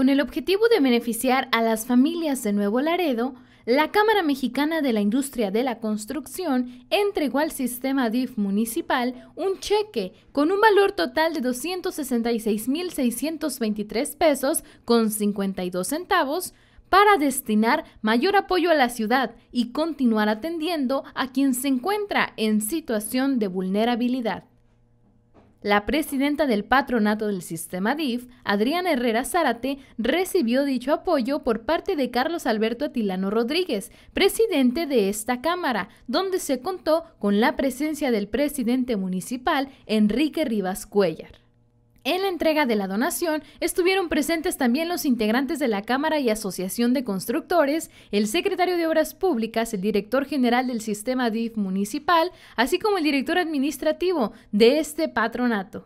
Con el objetivo de beneficiar a las familias de Nuevo Laredo, la Cámara Mexicana de la Industria de la Construcción entregó al sistema DIF municipal un cheque con un valor total de 266.623 pesos con 52 centavos para destinar mayor apoyo a la ciudad y continuar atendiendo a quien se encuentra en situación de vulnerabilidad. La presidenta del patronato del sistema DIF, Adriana Herrera Zárate, recibió dicho apoyo por parte de Carlos Alberto Atilano Rodríguez, presidente de esta Cámara, donde se contó con la presencia del presidente municipal, Enrique Rivas Cuellar. En la entrega de la donación estuvieron presentes también los integrantes de la Cámara y Asociación de Constructores, el secretario de Obras Públicas, el director general del sistema DIF municipal, así como el director administrativo de este patronato.